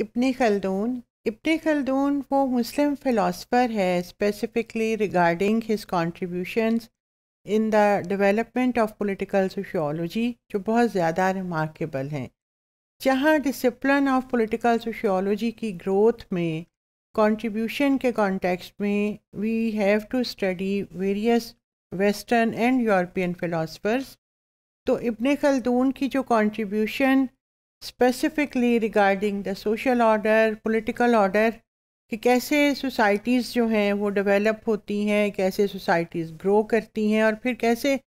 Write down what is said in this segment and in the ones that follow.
इब्ने खलदून Ibn Khaldun वो Muslim philosopher है specifically regarding his contribution in the development of political sociology जो बहुत ज़्यादा रिमार्केबल हैं जहाँ डिसिप्लिन ऑफ पॉलिटिकल सोशियोलॉजी की ग्रोथ में कंट्रीब्यूशन के कॉन्टेक्स्ट में we have to study various western and European philosophers तो इब्ने खलदून की जो contribution specifically regarding the social order political order कि कैसे सोसाइटीज़ जो हैं वो डेवलप होती हैं कैसे सोसाइटीज़ ग्रो करती हैं और फिर कैसे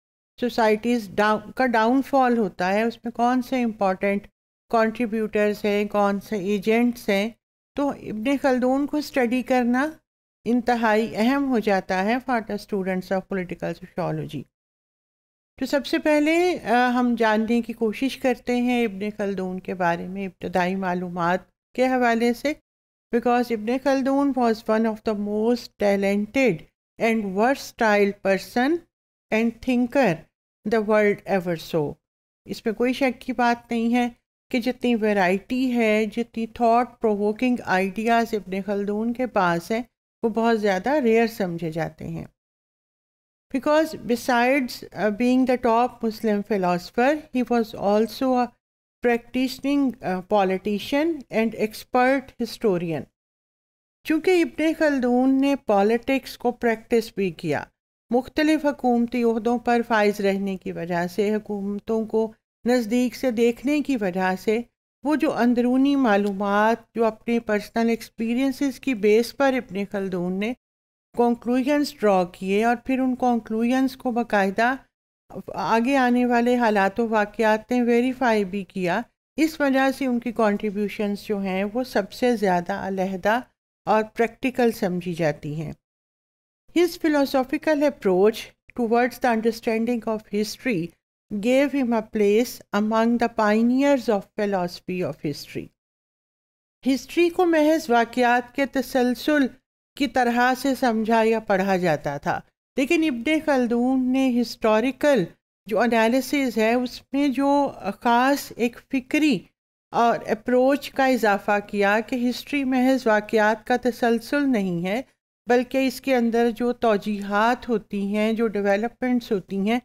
सोसाइटीज़ डाउन का डाउनफॉल होता है उसमें कौन से इम्पॉर्टेंट कॉन्ट्रीब्यूटर्स हैं कौन से एजेंट्स हैं तो इबन खलदून को स्टडी करना इंतहाई अहम हो जाता है for the students of political sociology तो सबसे पहले हम जानने की कोशिश करते हैं इबन खलदून के बारे में इब्तदाई मालूम के हवाले से because Ibn Khaldun was one of the most talented and versatile person and thinker the world ever so इसमें कोई शक की बात नहीं है कि जितनी वैरायटी है जितनी thought provoking ideas Ibn Khaldun के पास हैं वो बहुत ज़्यादा रेयर समझे जाते हैं because besides being the top Muslim philosopher he was also also a practicing uh, politician and चूँकि इबन खलदून ने पॉलिटिक्स को प्रैक्टिस भी किया मुख्तलिफ हकूमती अहदों पर फाइज रहने की वजह से हकूमतों को नज़दीक से देखने की वजह से वो जो अंदरूनी मालूम जो अपने पर्सनल एक्सपीरियंसेस की बेस पर इबन खलदून ने कंक्लूजन्स ड्रॉ किए और फिर उन कंक्लूजन्स को बाकायदा आगे आने वाले हालात वाक़ात ने वेरीफाई भी किया इस वजह से उनकी कॉन्ट्रीब्यूशनस जो हैं वो सबसे ज़्यादा अलहदा और प्रैक्टिकल समझी जाती हैं his philosophical approach towards the understanding of history gave him a place among the pioneers of philosophy of history history को महज वाक़ात के तसलसल की तरह से समझा या पढ़ा जाता था लेकिन इब्न खलदून ने हिस्टोरिकल जो एनालिसिस है उसमें जो ख़ास एक फ़िक्री और अप्रोच का इजाफा किया कि हिस्ट्री महज वाक़ात का तसलसल नहीं है बल्कि इसके अंदर जो तोजीहत होती हैं जो डेवलपमेंट्स होती हैं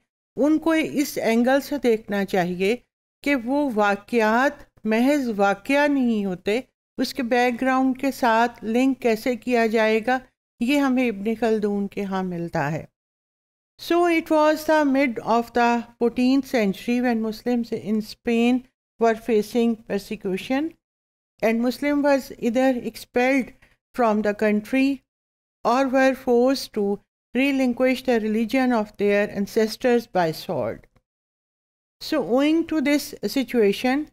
उनको इस एंगल से देखना चाहिए कि वो वाक़ महज वाक़ नहीं होते उसके बैकग्राउंड के साथ लिंक कैसे किया जाएगा ये हमें इब्न खलदून के यहाँ मिलता है so it was the mid of the fourteenth century when Muslims in Spain were facing persecution and Muslim were either expelled from the country और were forced to relinquish the religion of their ancestors by sword so owing to this situation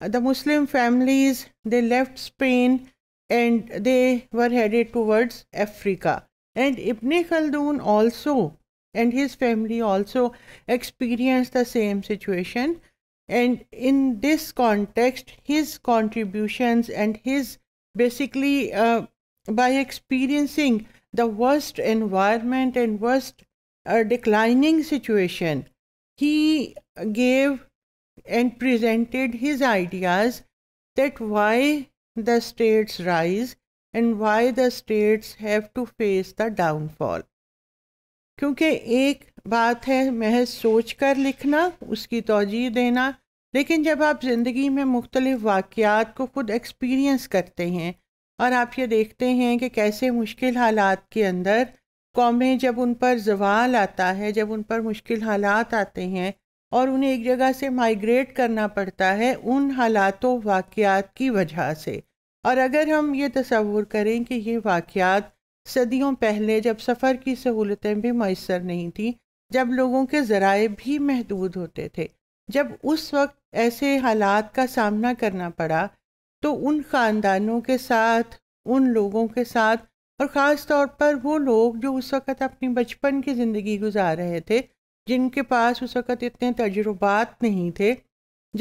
the Muslim families they left Spain and they were headed towards Africa. And Ibn Khaldun also and his family also experienced the same situation. And in this context, his contributions and his basically uh, by experiencing the worst environment and worst uh, declining situation, he gave and presented his ideas that why the states rise and why the states have to face the downfall. क्योंकि एक बात है महज सोच कर लिखना उसकी तोजीह देना लेकिन जब आप ज़िंदगी में मुख्तलिफ़ वाक़ात को ख़ुद एक्सपीरियंस करते हैं और आप ये देखते हैं कि कैसे मुश्किल हालात के अंदर कौमें जब उन पर जवाल आता है जब उन पर मुश्किल हालात आते हैं और उन्हें एक जगह से माइग्रेट करना पड़ता है उन हालातों वाक़ात की वजह से और अगर हम ये तस्वूर करें कि ये वाक़ात सदियों पहले जब सफ़र की सहूलतें भी मैसर नहीं थीं जब लोगों के ज़राए भी महदूद होते थे जब उस वक्त ऐसे हालात का सामना करना पड़ा तो उन ख़ानदानों के साथ उन लोगों के साथ और ख़ास तौर पर वो लोग जो उस वक़्त अपनी बचपन की ज़िंदगी गुजार रहे थे जिनके पास उस वक़्त इतने तजुर्बात नहीं थे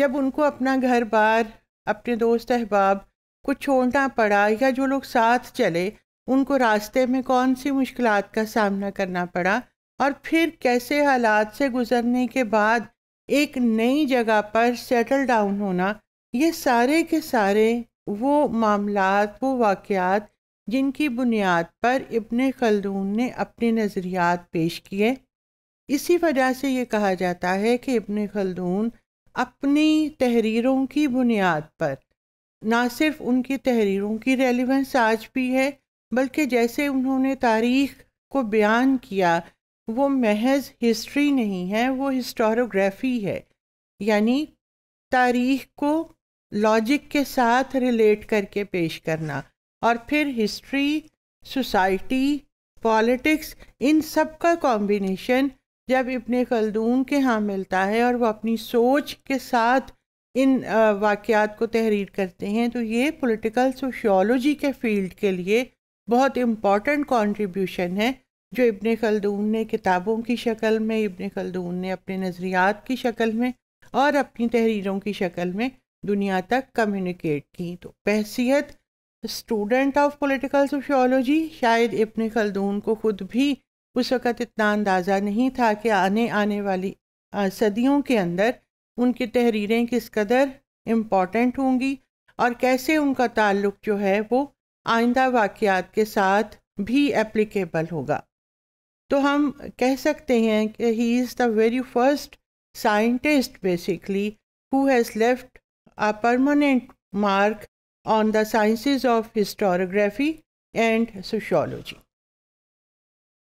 जब उनको अपना घर बार अपने दोस्त अहबाब को छोड़ना पड़ा या जो लोग साथ चले उनको रास्ते में कौन सी मुश्किल का सामना करना पड़ा और फिर कैसे हालात से गुजरने के बाद एक नई जगह पर सेटल डाउन होना ये सारे के सारे वो मामला वो वाक़ात जिनकी बुनियाद पर इब्ने खलदून ने अपने नज़रियात पेश किए इसी वजह से ये कहा जाता है कि इबन खलदून अपनी तहरीरों की बुनियाद पर ना सिर्फ उनकी तहरीरों की रेलिवेंस आज भी है बल्कि जैसे उन्होंने तारीख को बयान किया वो महज हिस्ट्री नहीं है वो हिस्टोरोग्राफी है यानी तारीख को लॉजिक के साथ रिलेट करके पेश करना और फिर हिस्ट्री सोसाइटी पॉलिटिक्स इन सब का कॉम्बिनेशन जब इब्ने खलदून के यहाँ मिलता है और वह अपनी सोच के साथ इन वाक़ात को तहरीर करते हैं तो ये पॉलिटिकल सोशियोलॉजी के फील्ड के लिए बहुत इम्पॉर्टेंट कंट्रीब्यूशन है जो इब्ने खलदून ने किताबों की शक्ल में इब्ने खलदून ने अपने नज़रियात की शक्ल में और अपनी तहरीरों की शक्ल में दुनिया तक कम्युनिकेट की तो बहसीत स्टूडेंट ऑफ पॉलिटिकल सोशियोलॉजी शायद इब्ने खलदून को ख़ुद भी उस वक़्त इतना अंदाज़ा नहीं था कि आने आने वाली सदियों के अंदर उनकी तहरीरें किस कदर इम्पॉटेंट होंगी और कैसे उनका ताल्लुक जो है वो आइंदा वाक़ात के साथ भी एप्लीकेबल होगा तो हम कह सकते हैं कि he is the very first scientist basically who has left a permanent mark on the sciences of historiography and sociology